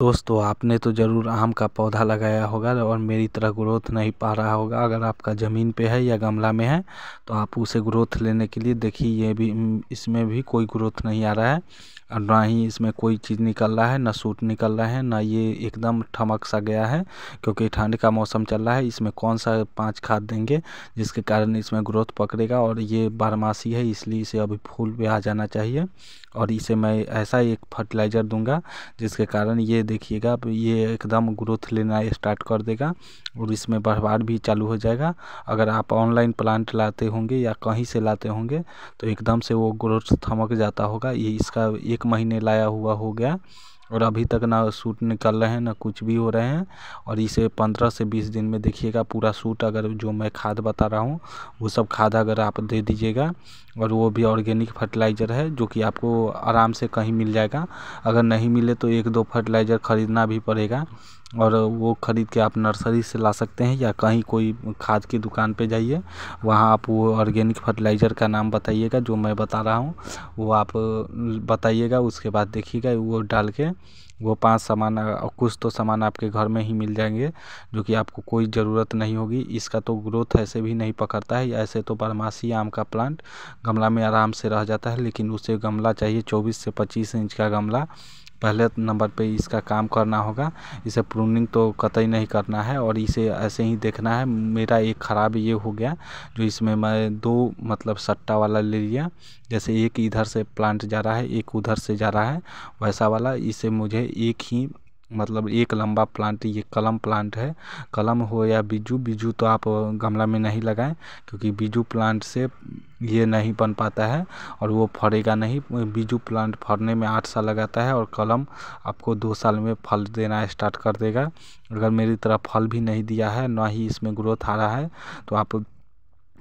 दोस्तों आपने तो ज़रूर आम का पौधा लगाया होगा और मेरी तरह ग्रोथ नहीं पा रहा होगा अगर आपका ज़मीन पे है या गमला में है तो आप उसे ग्रोथ लेने के लिए देखिए ये भी इसमें भी कोई ग्रोथ नहीं आ रहा है और ना ही इसमें कोई चीज़ निकल रहा है ना सूट निकल रहा है ना ये एकदम ठमक सा गया है क्योंकि ठंड का मौसम चल रहा है इसमें कौन सा पाँच खाद देंगे जिसके कारण इसमें ग्रोथ पकड़ेगा और ये बारमासी है इसलिए इसे अभी फूल पे आ जाना चाहिए और इसे मैं ऐसा एक फर्टिलाइज़र दूंगा जिसके कारण ये देखिएगा ये एकदम ग्रोथ लेना स्टार्ट कर देगा और इसमें बढ़वार भी चालू हो जाएगा अगर आप ऑनलाइन प्लांट लाते होंगे या कहीं से लाते होंगे तो एकदम से वो ग्रोथ थमक जाता होगा ये इसका एक महीने लाया हुआ हो गया और अभी तक ना सूट निकल रहे हैं ना कुछ भी हो रहे हैं और इसे पंद्रह से बीस दिन में देखिएगा पूरा सूट अगर जो मैं खाद बता रहा हूँ वो सब खाद अगर आप दे दीजिएगा और वो भी ऑर्गेनिक फर्टिलाइज़र है जो कि आपको आराम से कहीं मिल जाएगा अगर नहीं मिले तो एक दो फर्टिलाइज़र ख़रीदना भी पड़ेगा और वो ख़रीद के आप नर्सरी से ला सकते हैं या कहीं कोई खाद की दुकान पे जाइए वहाँ आप वो ऑर्गेनिक फर्टिलाइज़र का नाम बताइएगा जो मैं बता रहा हूँ वो आप बताइएगा उसके बाद देखिएगा वो डाल के वो पांच सामान और कुछ तो सामान आपके घर में ही मिल जाएंगे जो कि आपको कोई ज़रूरत नहीं होगी इसका तो ग्रोथ ऐसे भी नहीं पकड़ता है ऐसे तो बारहमासी आम का प्लांट गमला में आराम से रह जाता है लेकिन उसे गमला चाहिए चौबीस से पच्चीस इंच का गमला पहले नंबर पे इसका काम करना होगा इसे प्रूनिंग तो कतई नहीं करना है और इसे ऐसे ही देखना है मेरा एक ख़राब ये हो गया जो इसमें मैं दो मतलब सट्टा वाला ले लिया जैसे एक इधर से प्लांट जा रहा है एक उधर से जा रहा है वैसा वाला इसे मुझे एक ही मतलब एक लंबा प्लांट ये कलम प्लांट है कलम हो या बीजू बीजू तो आप गमला में नहीं लगाएं क्योंकि बीजू प्लांट से ये नहीं बन पाता है और वो फरेगा नहीं बीजू प्लांट फरने में आठ साल लगाता है और कलम आपको दो साल में फल देना स्टार्ट कर देगा अगर मेरी तरह फल भी नहीं दिया है ना ही इसमें ग्रोथ आ रहा है तो आप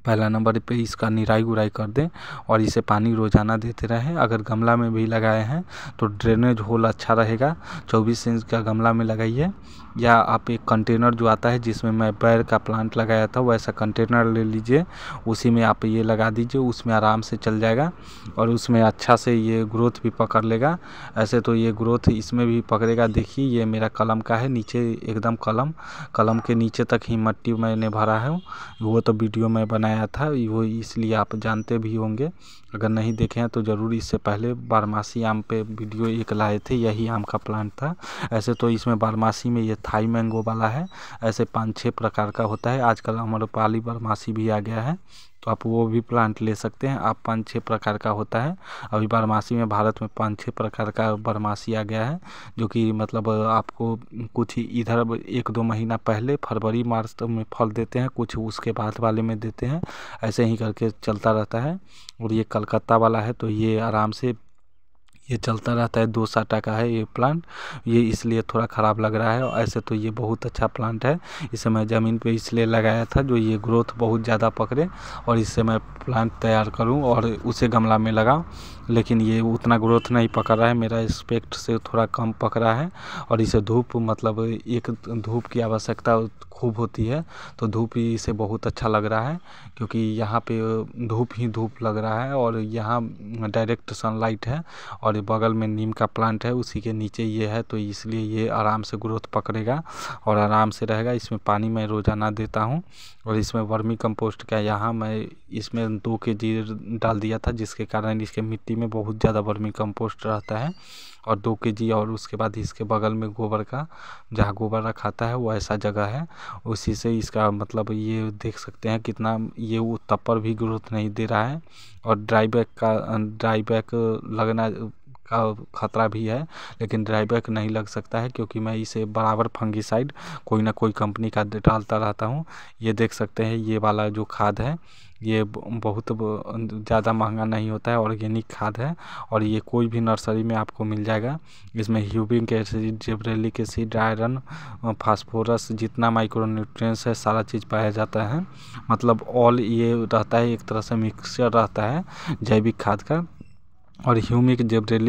पहला नंबर पे इसका निराई गुराई कर दें और इसे पानी रोज़ाना देते रहें अगर गमला में भी लगाए हैं तो ड्रेनेज होल अच्छा रहेगा चौबीस इंच का गमला में लगाइए या आप एक कंटेनर जो आता है जिसमें मैं पैर का प्लांट लगाया था वैसा कंटेनर ले लीजिए उसी में आप ये लगा दीजिए उसमें आराम से चल जाएगा और उसमें अच्छा से ये ग्रोथ भी पकड़ लेगा ऐसे तो ये ग्रोथ इसमें भी पकड़ेगा देखिए ये मेरा कलम का है नीचे एकदम कलम कलम के नीचे तक ही मट्टी मैंने भरा है वो तो वीडियो में बनाया था वो इसलिए आप जानते भी होंगे अगर नहीं देखे हैं तो ज़रूर इससे पहले बारमासी आम पे वीडियो एक लाए थे यही आम का प्लांट था ऐसे तो इसमें बारमासी में ये थाई मैंगो वाला है ऐसे पाँच छः प्रकार का होता है आजकल हमारे पाली बरमासी भी आ गया है तो आप वो भी प्लांट ले सकते हैं आप पाँच छः प्रकार का होता है अभी बारमासी में भारत में पाँच छः प्रकार का बारमासी आ गया है जो कि मतलब आपको कुछ ही इधर एक दो महीना पहले फरवरी मार्च तो में फल देते हैं कुछ उसके बाद वाले में देते हैं ऐसे ही करके चलता रहता है और ये कलकत्ता वाला है तो ये आराम से ये चलता रहता है दो साटा का है ये प्लांट ये इसलिए थोड़ा ख़राब लग रहा है ऐसे तो ये बहुत अच्छा प्लांट है इसे मैं ज़मीन पे इसलिए लगाया था जो ये ग्रोथ बहुत ज़्यादा पकड़े और इससे मैं प्लांट तैयार करूँ और उसे गमला में लगाऊँ लेकिन ये उतना ग्रोथ नहीं पकड़ रहा है मेरा एक्सपेक्ट से थोड़ा कम पक रहा है और इसे धूप मतलब एक धूप की आवश्यकता खूब होती है तो धूप ही इसे बहुत अच्छा लग रहा है क्योंकि यहाँ पे धूप ही धूप लग रहा है और यहाँ डायरेक्ट सनलाइट है और हमारे बगल में नीम का प्लांट है उसी के नीचे ये है तो इसलिए ये आराम से ग्रोथ पकड़ेगा और आराम से रहेगा इसमें पानी मैं रोज़ाना देता हूँ और इसमें वर्मी कंपोस्ट का यहाँ मैं इसमें दो के जी डाल दिया था जिसके कारण इसके मिट्टी में बहुत ज़्यादा वर्मी कंपोस्ट रहता है और दो के जी और उसके बाद इसके बगल में गोबर का जहाँ गोबर रखाता है वो ऐसा जगह है उसी से इसका मतलब ये देख सकते हैं कितना ये वो तपर पर भी ग्रोथ नहीं दे रहा है और ड्राई बैक का ड्राई बैक लगना का खतरा भी है लेकिन ड्राइबैक नहीं लग सकता है क्योंकि मैं इसे बराबर फंगिसाइड कोई ना कोई कंपनी का डालता रहता हूँ ये देख सकते हैं ये वाला जो खाद है ये बहुत ज़्यादा महंगा नहीं होता है ऑर्गेनिक खाद है और ये कोई भी नर्सरी में आपको मिल जाएगा इसमें humic acid gibberellic acid iron phosphorus जितना माइक्रो है सारा चीज़ पाया जाता है मतलब ऑल ये रहता है एक तरह से मिक्सचर रहता है जैविक खाद का और ह्यूमिक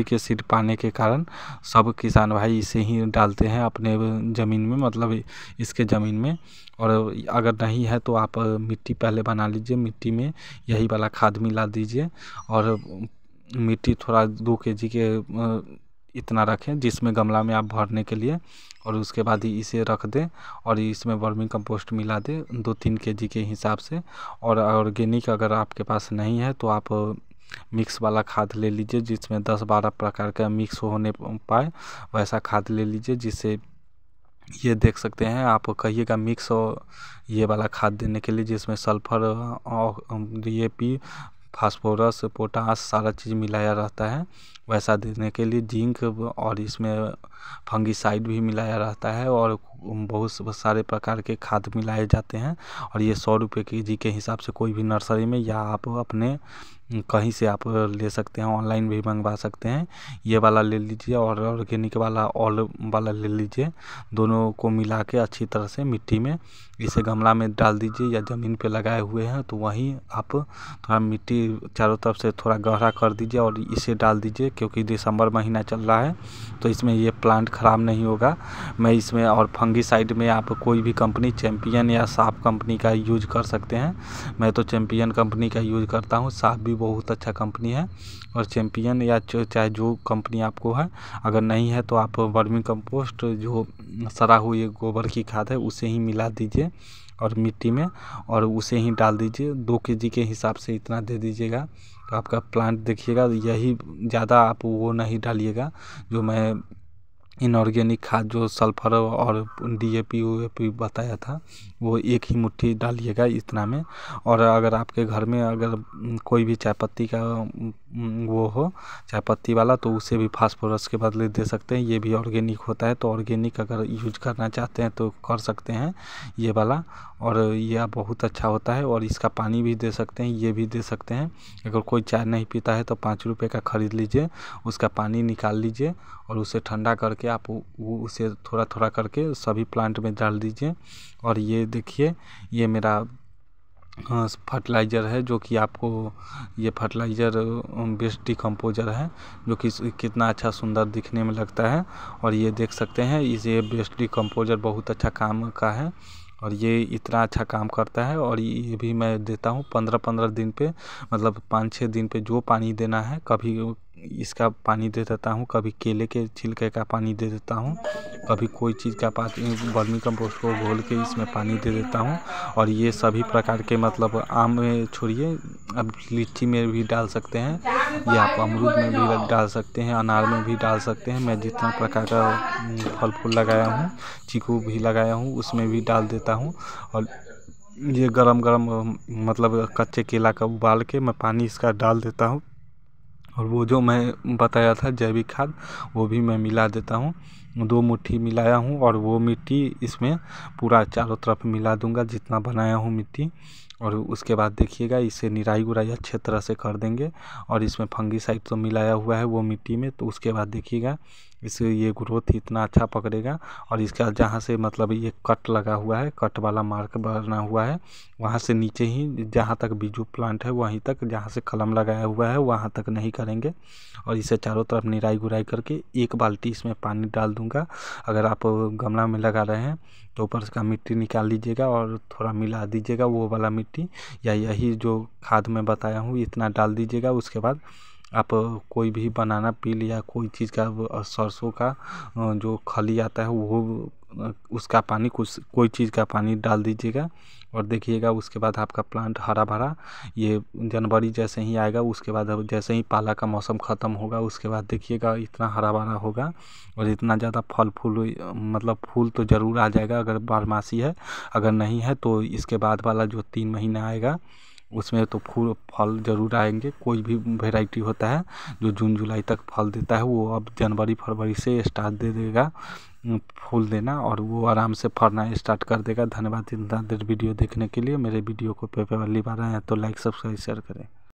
के एसिड पाने के कारण सब किसान भाई इसे ही डालते हैं अपने ज़मीन में मतलब इसके ज़मीन में और अगर नहीं है तो आप मिट्टी पहले बना लीजिए मिट्टी में यही वाला खाद मिला दीजिए और मिट्टी थोड़ा दो के जी के इतना रखें जिसमें गमला में आप भरने के लिए और उसके बाद ही इसे रख दें और इसमें वर्मिंग कंपोस्ट मिला दें दो तीन के जी के हिसाब से और ऑर्गेनिक अगर आपके पास नहीं है तो आप मिक्स वाला खाद ले लीजिए जिसमें दस बारह प्रकार का मिक्स होने पाए वैसा खाद ले लीजिए जिससे ये देख सकते हैं आप कहिएगा मिक्स और ये वाला खाद देने के लिए जिसमें सल्फर और डी पी फास्फोरस पोटास सारा चीज़ मिलाया रहता है वैसा देने के लिए जिंक और इसमें फंगिसाइड भी मिलाया रहता है और बहुत सारे प्रकार के खाद मिलाए जाते हैं और ये सौ रुपये के जी के हिसाब से कोई भी नर्सरी में या आप अपने कहीं से आप ले सकते हैं ऑनलाइन भी मंगवा सकते हैं ये वाला ले लीजिए और ऑर्गेनिक वाला ऑल वाला ले लीजिए दोनों को मिला के अच्छी तरह से मिट्टी में इसे गमला में डाल दीजिए या ज़मीन पे लगाए हुए हैं तो वहीं आप थोड़ा मिट्टी चारों तरफ से थोड़ा गहरा कर दीजिए और इसे डाल दीजिए क्योंकि दिसंबर महीना चल रहा है तो इसमें ये प्लांट ख़राब नहीं होगा मैं इसमें और फंक साइड में आप कोई भी कंपनी चैम्पियन या साफ कंपनी का यूज कर सकते हैं मैं तो चैम्पियन कंपनी का यूज करता हूँ साफ भी बहुत अच्छा कंपनी है और चैम्पियन या चाहे जो कंपनी आपको है अगर नहीं है तो आप वर्मी कंपोस्ट जो सड़ा हुई गोबर की खाद है उसे ही मिला दीजिए और मिट्टी में और उसे ही डाल दीजिए दो के जी के हिसाब से इतना दे दीजिएगा तो आपका प्लांट देखिएगा यही ज़्यादा आप वो नहीं डालिएगा जो मैं इनऑर्गेनिक खाद जो सल्फर और D A P O A P बताया था वो एक ही मुट्ठी डालिएगा इतना में और अगर आपके घर में अगर कोई भी चाय पत्ती का वो हो चाय पत्ती वाला तो उसे भी फास्फोरस के बदले दे सकते हैं ये भी ऑर्गेनिक होता है तो ऑर्गेनिक अगर यूज करना चाहते हैं तो कर सकते हैं ये वाला और यह बहुत अच्छा होता है और इसका पानी भी दे सकते हैं ये भी दे सकते हैं अगर कोई चाय नहीं पीता है तो पाँच रुपये का ख़रीद लीजिए उसका पानी निकाल लीजिए और उसे ठंडा करके आप वो उसे थोड़ा थोड़ा करके सभी प्लांट में डाल दीजिए और ये देखिए ये मेरा फर्टिलाइज़र है जो कि आपको ये फर्टिलाइज़र बेस्ट डिकम्पोजर है जो कि कितना अच्छा सुंदर दिखने में लगता है और ये देख सकते हैं इसे बेस्ट डिकम्पोजर बहुत अच्छा काम का है और ये इतना अच्छा काम करता है और ये भी मैं देता हूँ पंद्रह पंद्रह दिन पे मतलब पाँच छः दिन पे जो पानी देना है कभी इसका पानी दे देता हूँ कभी केले के छिलके का पानी दे देता हूँ कभी कोई चीज़ का पानी बर्मी कम्पोस्ट को घोल के इसमें पानी दे देता हूँ और ये सभी प्रकार के मतलब आम में छोड़िए अब लीची में भी डाल सकते हैं या आप अमरूद में भी डाल सकते हैं अनार में भी डाल सकते हैं मैं जितना प्रकार का फल फूल लगाया हूँ चीकू भी लगाया हूँ उसमें भी डाल देता हूँ और ये गरम गरम मतलब कच्चे केला का उबाल के मैं पानी इसका डाल देता हूँ और वो जो मैं बताया था जैविक खाद वो भी मैं मिला देता हूँ दो मुट्ठी मिलाया हूँ और वो मिट्टी इसमें पूरा चारों तरफ मिला दूँगा जितना बनाया हूँ मिट्टी और उसके बाद देखिएगा इसे निराई गुराई अच्छे तरह से कर देंगे और इसमें फंगी साइड तो मिलाया हुआ है वो मिट्टी में तो उसके बाद देखिएगा इससे ये ग्रोथ इतना अच्छा पकड़ेगा और इसका जहाँ से मतलब ये कट लगा हुआ है कट वाला मार्क बना हुआ है वहाँ से नीचे ही जहाँ तक बीजू प्लांट है वहीं तक जहाँ से कलम लगाया हुआ है वहाँ तक नहीं करेंगे और इसे चारों तरफ निराई गुराई करके एक बाल्टी इसमें पानी डाल दूँगा अगर आप गमला में लगा रहे हैं तो ऊपर का मिट्टी निकाल लीजिएगा और थोड़ा मिला दीजिएगा वो वाला मिट्टी या यही जो खाद में बताया हूँ इतना डाल दीजिएगा उसके बाद आप कोई भी बनाना पील या कोई चीज़ का सरसों का जो खली आता है वो उसका पानी कुछ कोई चीज़ का पानी डाल दीजिएगा और देखिएगा उसके बाद आपका प्लांट हरा भरा ये जनवरी जैसे ही आएगा उसके बाद अब जैसे ही पाला का मौसम ख़त्म होगा उसके बाद देखिएगा इतना हरा भरा होगा और इतना ज़्यादा फल फूल मतलब फूल तो ज़रूर आ जाएगा अगर बारमासी है अगर नहीं है तो इसके बाद वाला जो तीन महीना आएगा उसमें तो फूल फल ज़रूर आएंगे कोई भी वेराइटी होता है जो जून जुलाई तक फल देता है वो अब जनवरी फरवरी से स्टार्ट दे देगा फूल देना और वो आराम से फरना स्टार्ट कर देगा धन्यवाद इतना देर वीडियो देखने के लिए मेरे वीडियो को पेपर पहली बार आए तो लाइक सब्सक्राइब शेयर करें